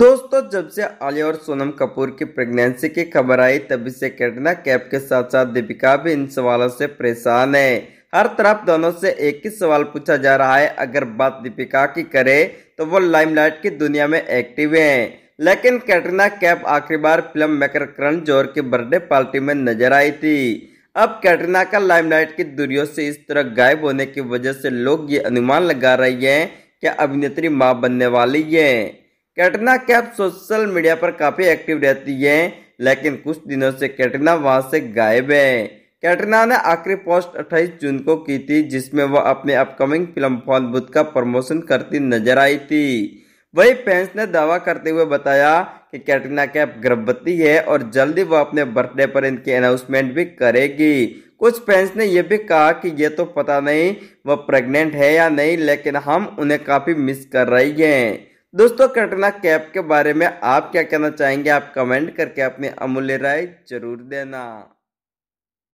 दोस्तों जब से आलिया और सोनम कपूर की प्रेगनेंसी की खबर आई तभी से कैटरीना कैफ के साथ साथ दीपिका भी इन सवालों से परेशान है हर तरफ दोनों से एक ही सवाल पूछा जा रहा है अगर बात दीपिका की करे तो वो लाइमलाइट की दुनिया में एक्टिव है लेकिन कैटरीना कैफ आखिरी बार फिल्म मेकर करण जोहर की बर्थडे पार्टी में नजर आई थी अब कैटरीना का लाइमलाइट की दूरियों से इस तरह गायब होने की वजह से लोग ये अनुमान लगा रहे हैं कि अभिनेत्री मां बनने वाली है कैटरीना कैफ सोशल मीडिया पर काफ़ी एक्टिव रहती है लेकिन कुछ दिनों से कैटरीना वहां से गायब है कैटरीना ने आखिरी पोस्ट 28 जून को की थी जिसमें वह अपने अपकमिंग फिल्म फॉन बुद्ध का प्रमोशन करती नजर आई थी वही फैंस ने दावा करते हुए बताया कि कैटरीना कैफ गर्भवती है और जल्दी वह अपने बर्थडे पर इनकी अनाउंसमेंट भी करेगी कुछ फैंस ने यह भी कहा कि ये तो पता नहीं वह प्रेग्नेंट है या नहीं लेकिन हम उन्हें काफ़ी मिस कर रही हैं दोस्तों कटना कैप के बारे में आप क्या कहना चाहेंगे आप कमेंट करके अपनी अमूल्य राय जरूर देना